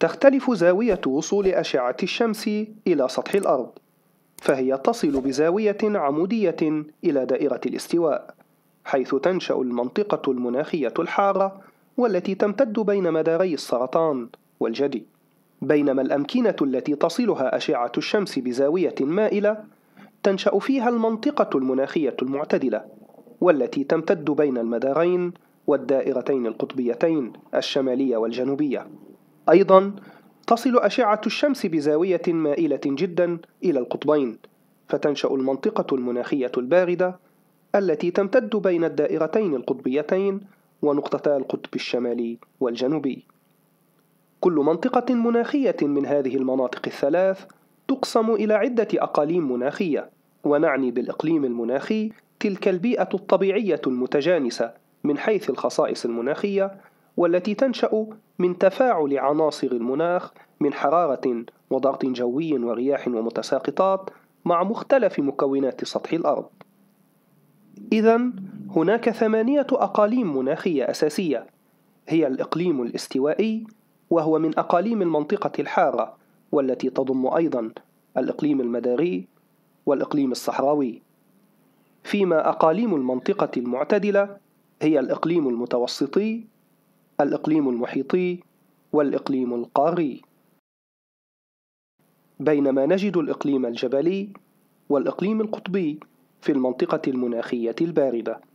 تختلف زاوية وصول أشعة الشمس إلى سطح الأرض، فهي تصل بزاوية عمودية إلى دائرة الاستواء، حيث تنشأ المنطقة المناخية الحارة والتي تمتد بين مداري السرطان والجدي، بينما الأمكنة التي تصلها أشعة الشمس بزاوية مائلة تنشأ فيها المنطقة المناخية المعتدلة، والتي تمتد بين المدارين والدائرتين القطبيتين الشمالية والجنوبية. أيضا تصل أشعة الشمس بزاوية مائلة جدا إلى القطبين فتنشأ المنطقة المناخية الباردة التي تمتد بين الدائرتين القطبيتين ونقطتا القطب الشمالي والجنوبي كل منطقة مناخية من هذه المناطق الثلاث تقسم إلى عدة أقاليم مناخية ونعني بالإقليم المناخي تلك البيئة الطبيعية المتجانسة من حيث الخصائص المناخية والتي تنشأ من تفاعل عناصر المناخ من حرارة وضغط جوي ورياح ومتساقطات مع مختلف مكونات سطح الأرض. إذا هناك ثمانية أقاليم مناخية أساسية هي الإقليم الاستوائي وهو من أقاليم المنطقة الحارة والتي تضم أيضا الإقليم المداري والإقليم الصحراوي فيما أقاليم المنطقة المعتدلة هي الإقليم المتوسطي الإقليم المحيطي والإقليم القاري بينما نجد الإقليم الجبلي والإقليم القطبي في المنطقة المناخية الباردة